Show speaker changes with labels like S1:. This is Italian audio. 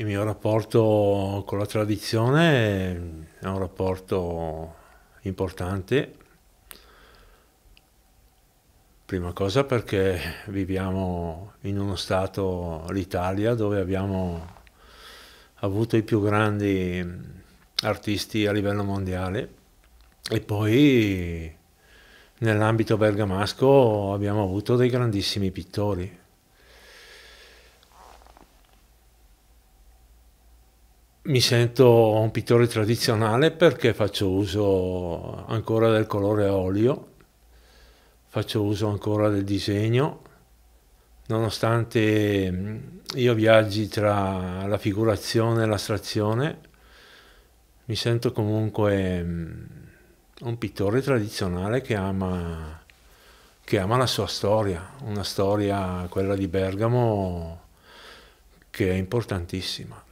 S1: Il mio rapporto con la tradizione è un rapporto importante, prima cosa perché viviamo in uno stato, l'Italia, dove abbiamo avuto i più grandi artisti a livello mondiale e poi nell'ambito bergamasco abbiamo avuto dei grandissimi pittori mi sento un pittore tradizionale perché faccio uso ancora del colore a olio, faccio uso ancora del disegno, nonostante mm, io viaggi tra la figurazione e l'astrazione, mi sento comunque mm, un pittore tradizionale che ama, che ama la sua storia, una storia, quella di Bergamo, che è importantissima.